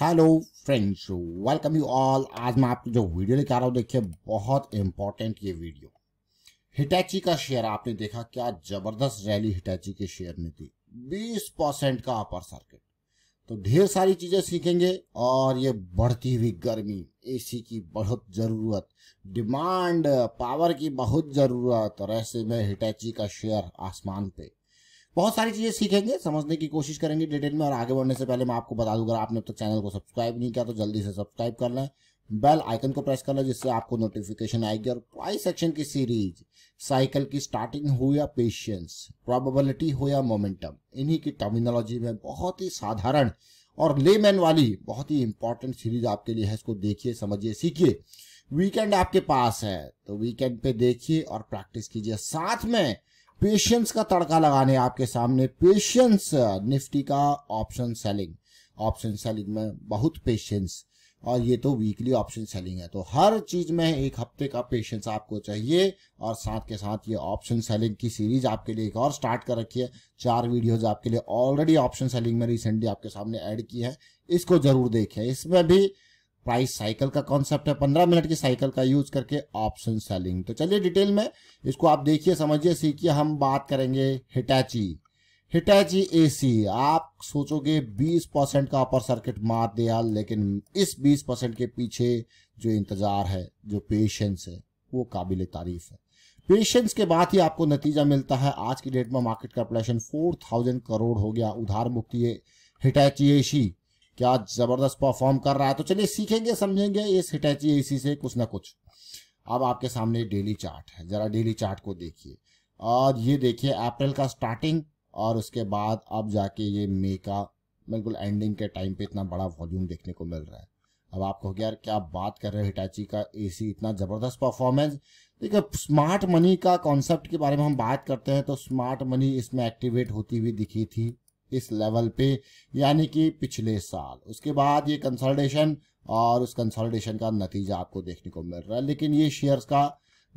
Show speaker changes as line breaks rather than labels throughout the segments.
hello friends welcome you all आज मैं आपको जो वीडियो लेकर आ रहा हूँ देखिए बहुत इंपॉर्टेंट ये वीडियो हिटैची का शेयर आपने देखा क्या जबरदस्त रैली हिटैची के शेयर में दी 20 परसेंट का अपर सर्किट तो ढेर सारी चीजें सीखेंगे और ये बढ़ती हुई गर्मी एसी की बहुत जरूरत डिमांड पावर की बहुत जरूरत और ऐसे में हिटैची का शेयर आसमान पे बहुत सारी चीज़ें सीखेंगे समझने की कोशिश करेंगे डिटेल में और आगे बढ़ने से पहले मैं आपको बता दूंगा आपने अब तक चैनल को सब्सक्राइब नहीं किया तो जल्दी से सब्सक्राइब कर लें बेल आइकन को प्रेस कर लें जिससे आपको नोटिफिकेशन आएगी और प्राइस सेक्शन की सीरीज साइकिल की स्टार्टिंग हो या पेशेंस प्रोबेबिलिटी हो या मोमेंटम इन्हीं की टर्मिनोलॉजी में बहुत ही साधारण और लेमैन वाली बहुत ही इंपॉर्टेंट सीरीज आपके लिए है इसको देखिए समझिए सीखिए वीकेंड आपके पास है तो वीकेंड पे देखिए और प्रैक्टिस कीजिए साथ में पेशेंस का तड़का लगाने आपके सामने पेशेंस निफ्टी का ऑप्शन सेलिंग ऑप्शन सेलिंग में बहुत पेशेंस और ये तो वीकली ऑप्शन सेलिंग है तो हर चीज में एक हफ्ते का पेशेंस आपको चाहिए और साथ के साथ ये ऑप्शन सेलिंग की सीरीज आपके लिए एक और स्टार्ट कर रखी है चार वीडियोज आपके लिए ऑलरेडी ऑप्शन सेलिंग में रिसेंटली आपके सामने ऐड की है इसको जरूर देखें इसमें भी प्राइस साइकिल का कॉन्सेप्ट है पंद्रह मिनट की साइकिल का यूज करके ऑप्शन सेलिंग तो चलिए डिटेल में इसको आप देखिए समझिए सीखिए हम बात करेंगे हिटैची हिटैची एसी आप सोचोगे 20 परसेंट का अपर सर्किट मार दिया लेकिन इस 20 परसेंट के पीछे जो इंतजार है जो पेशेंस है वो काबिल तारीफ है पेशेंस के बाद ही आपको नतीजा मिलता है आज की डेट में मार्केट कैपिटलाइजेशन 4000 करोड़ हो गया उधार मुक्ति हिटैची एसी क्या जबरदस्त परफॉर्म कर रहा है तो चलिए सीखेंगे समझेंगे इस हिटैची एसी से कुछ ना कुछ अब आपके सामने डेली चार्ट है जरा डेली चार्ट को देखिए और ये देखिए अप्रैल का स्टार्टिंग और उसके बाद अब जाके ये मे का बिल्कुल एंडिंग के टाइम पे इतना बड़ा वॉल्यूम देखने को मिल रहा है अब आप कहोगे यार क्या बात कर रहे हो हिटाची का एसी इतना ज़बरदस्त परफॉर्मेंस देखिए स्मार्ट मनी का कॉन्सेप्ट के बारे में हम बात करते हैं तो स्मार्ट मनी इसमें एक्टिवेट होती हुई दिखी थी इस लेवल पे यानी कि पिछले साल उसके बाद ये कंसल्टेशन और उस कंसल्टेशन का नतीजा आपको देखने को मिल रहा है लेकिन ये शेयर्स का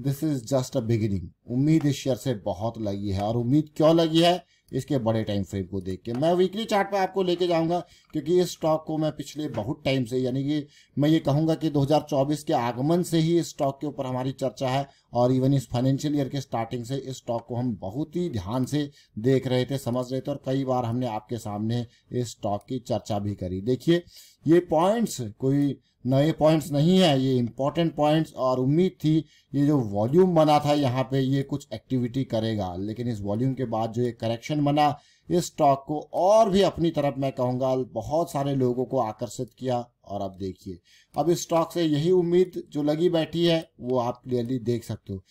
this is just a beginning उम्मीद इस शेयर से बहुत लगी है और उम्मीद क्यों लगी है इसके बड़े टाइम फ्रेम को देख के मैं वीकली चार्ट पे आपको लेके जाऊंगा क्योंकि इस स्टॉक को मैं पिछले बहुत टाइम से यानी कि मैं ये कहूंगा कि 2024 के आगमन से ही इस स्टॉक के ऊपर हमारी चर्चा है और इवन इस फाइनेंशियल ईयर के स्टार्टिंग से इस स्टॉक को हम बहुत ही ध्यान से देख रहे थे समझ रहे थे और कई बार हमने आपके सामने इस स्टॉक की चर्चा भी करी देखिए ये पॉइंट्स कोई नए पॉइंट्स नहीं है ये इंपॉर्टेंट पॉइंट्स और उम्मीद थी ये जो वॉल्यूम बना था यहाँ पे ये कुछ एक्टिविटी करेगा लेकिन इस वॉल्यूम के बाद जो ये करेक्शन चेयरमैन बना इस स्टॉक को और भी अपनी तरफ मैं कहूंगा बहुत सारे लोगों को आकर्षित किया और अब देखिए अब इस स्टॉक से यही उम्मीद जो लगी बैठी है वो आप क्लियरली देख सकते हो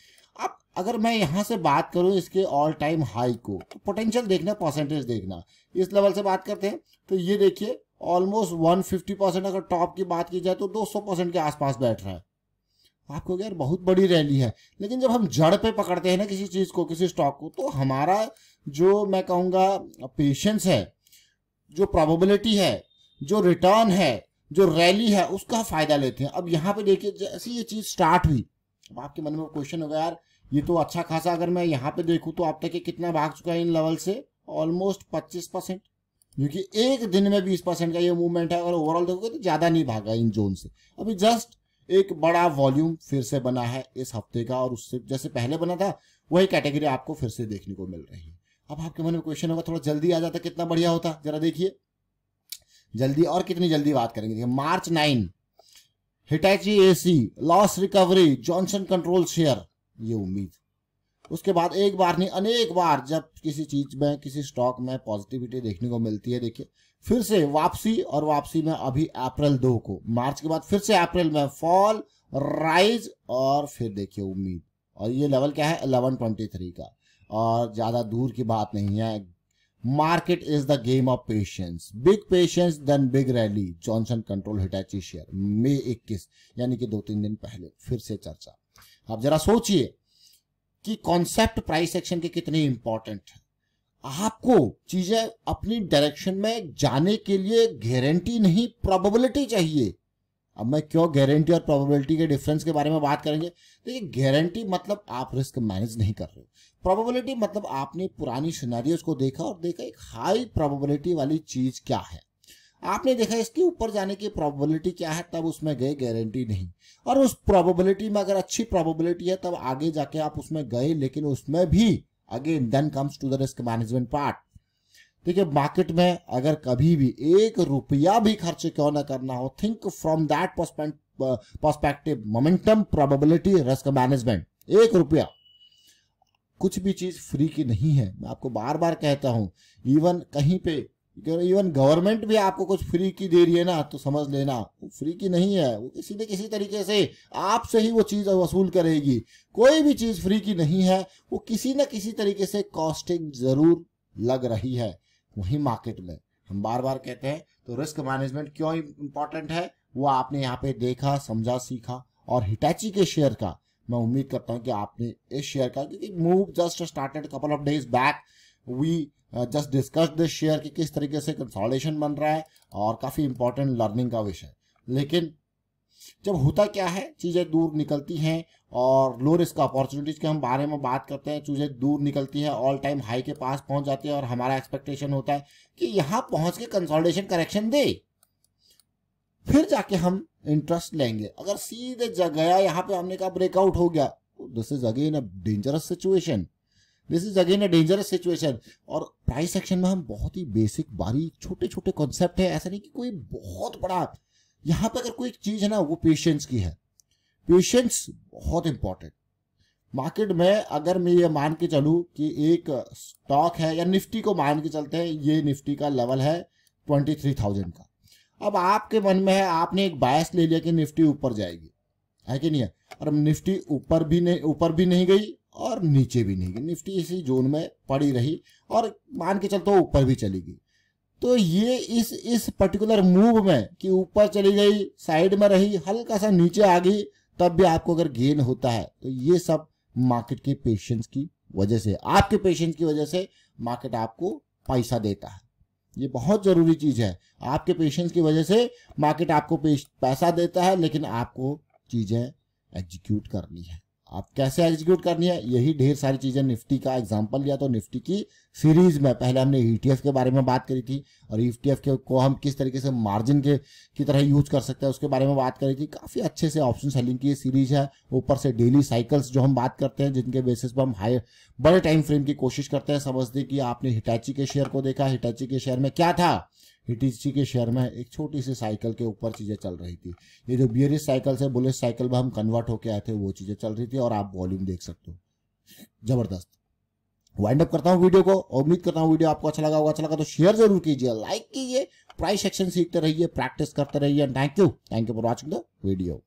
अब अगर मैं यहां से बात करूं इसके ऑल टाइम हाई को तो पोटेंशियल देखना परसेंटेज देखना इस लेवल से बात करते हैं तो ये देखिए ऑलमोस्ट वन फिफ्टी परसेंट अगर टॉप की बात की जाए तो दो सौ परसेंट के आसपास बैठ रहा है आपको यार बहुत बड़ी रैली है लेकिन जब हम जड़ पे पकड़ते हैं ना किसी चीज़ को किसी स्टॉक को तो हमारा जो मैं कहूँगा पेशेंस है जो प्रॉबिलिटी है जो रिटर्न है जो रैली है उसका फ़ायदा लेते हैं अब यहाँ पे देखिए जैसे ये चीज़ स्टार्ट हुई अब आपके मन में क्वेश्चन होगा यार ये तो अच्छा खासा अगर मैं यहाँ पे देखूँ तो आप तक ये कितना भाग चुका है इन लेवल से ऑलमोस्ट पच्चीस परसेंट क्योंकि एक दिन में बीस परसेंट का ये मूवमेंट है अगर ओवरऑल देखोगे तो ज़्यादा नहीं भागा इन जोन से अभी जस्ट एक बड़ा वॉल्यूम फिर से बना है इस हफ्ते का और उससे जैसे पहले बना था वही कैटेगरी आपको फिर से देखने को मिल रही है अब आपके मन में क्वेश्चन होगा थोड़ा जल्दी आ जाता कितना बढ़िया होता जरा देखिए जल्दी और कितनी जल्दी बात करेंगे देखिए March nine Hitachi AC loss recovery Johnson control share ये उम्मीद उसके बाद एक बार नहीं अनेक बार जब किसी चीज में किसी स्टॉक में पॉजिटिविटी देखने को मिलती है देखिए फिर से वापसी और वापसी में अभी अप्रैल दो को मार्च के बाद फिर से अप्रैल में फॉल राइज और फिर देखिए उम्मीद और ये लेवल क्या है 1123 का और ज़्यादा दूर की बात नहीं है market is the game of patience big patience then big rally Johnson control Hitachi share May इक्कीस यानी कि दो तीन दिन पहले फिर से चर्चा आप जरा सोचिए कि कॉन्सेप्ट प्राइस एक्शन के कितने इंपॉर्टेंट है आपको चीजें अपनी डायरेक्शन में जाने के लिए गारंटी नहीं प्रोबेबिलिटी चाहिए अब मैं क्यों गारंटी और प्रोबेबिलिटी के डिफरेंस के बारे में बात करेंगे तो ये गारंटी मतलब आप रिस्क मैनेज नहीं कर रहे हो प्रोबेबिलिटी मतलब आपने पुरानी सिनारियोज को देखा और देखा एक हाई प्रोबेबिलिटी वाली चीज़ क्या है आपने देखा इसके ऊपर जाने की प्रोबेबिलिटी क्या है तब उसमें गए गारंटी नहीं और उस प्रोबेबिलिटी में अगर अच्छी प्रोबेबिलिटी है तब आगे जाके आप उसमें गए लेकिन उसमें भी again then comes to the risk management part देखिए मार्केट में अगर कभी भी एक रुपया भी खर्च क्यों ना करना हो think from that perspective momentum probability risk management एक रुपया कुछ भी चीज फ्री की नहीं है मैं आपको बार बार कहता हूं इवन कहीं पे इवन गवर्नमेंट भी आपको कुछ फ्री की दे रही है ना तो समझ लेना वो फ्री की नहीं है वो किसी न किसी तरीके से आपसे ही वो चीज़ वसूल करेगी कोई भी चीज़ फ्री की नहीं है वो किसी न किसी तरीके से कॉस्टिंग ज़रूर लग रही है वही मार्केट में हम बार बार कहते हैं तो रिस्क मैनेजमेंट क्यों इंपॉर्टेंट है वो आपने यहाँ पे देखा समझा सीखा और हिटैची के शेयर का मैं उम्मीद करता हूँ कि आपने इस शेयर का क्योंकि move just started couple of days back we just discuss this share कि किस तरीके से कंसोलिडेशन बन रहा है और काफ़ी इंपॉर्टेंट लर्निंग का विषय लेकिन जब होता क्या है चीज़ें दूर निकलती हैं और लो रिस्क अपॉर्चुनिटीज़ के हम बारे में बात करते हैं चीज़ें दूर निकलती है ऑल टाइम हाई के पास पहुंच जाती है और हमारा एक्सपेक्टेशन होता है कि यहाँ पहुंच के कंसोलिडेशन करेक्शन दे फिर जाके हम इंटरेस्ट लेंगे अगर सीधे जग गया यहाँ पे हमने कहा ब्रेकआउट हो गया this is again a dangerous situation this is again a dangerous situation और प्राइस सेक्शन में हम बहुत ही बेसिक बारी छोटे छोटे कॉन्सेप्ट है ऐसा नहीं कि कोई बहुत बड़ा यहाँ पर अगर कोई चीज है ना वो पेशेंस की है पेशेंस बहुत इंपॉर्टेंट मार्केट में अगर मैं ये मान के चलूं कि एक स्टॉक है या निफ्टी को मान के चलते हैं ये निफ्टी का लेवल है ट्वेंटी थ्री थाउजेंड का अब आपके मन में है आपने एक बायस ले लिया कि निफ्टी ऊपर जाएगी है कि नहीं है और निफ्टी ऊपर भी नहीं ऊपर भी नहीं गई और नीचे भी नहीं गई निफ्टी इसी जोन में पड़ी रही और मान के चलते ऊपर भी चली गई तो ये इस इस पर्टिकुलर मूव में कि ऊपर चली गई साइड में रही हल्का सा नीचे आ गई तब भी आपको अगर गेन होता है तो ये सब मार्केट के पेशेंस की वजह से आपके पेशेंस की वजह से मार्केट आपको पैसा देता है ये बहुत ज़रूरी चीज़ है आपके पेशेंस की वजह से मार्केट आपको पैसा देता है लेकिन आपको चीज़ें एग्जीक्यूट करनी है आप कैसे एग्जीक्यूट करनी है यही ढेर सारी चीज़ें निफ्टी का एग्जाम्पल लिया तो निफ्टी की सीरीज में पहले हमने ईटीएफ e के बारे में बात करी थी और ईटीएफ e के को हम किस तरीके से मार्जिन के की तरह यूज कर सकते हैं उसके बारे में बात करी थी काफ़ी अच्छे से ऑप्शन सेलिंग की सीरीज है ऊपर से डेली साइकिल्स जो हम बात करते हैं जिनके बेसिस पर हम हाई बड़े टाइम फ्रेम की कोशिश करते हैं समझते कि आपने हिटैची के शेयर को देखा हिटैची के शेयर में क्या था हिटिची के शहर में एक छोटी सी साइकिल के ऊपर चीज़ें चल रही थी ये जो बियरिस साइकिल से बुलेट साइकिल में हम कन्वर्ट होके आए थे वो चीज़ें चल रही थी और आप वॉल्यूम देख सकते हो जबरदस्त वाइंड अप करता हूँ वीडियो को उम्मीद करता हूँ वीडियो आपको अच्छा लगा होगा अच्छा लगा तो शेयर जरूर कीजिए लाइक कीजिए प्राइस सेक्शन सीखते रहिए प्रैक्टिस करते रहिए thank you thank you for watching the video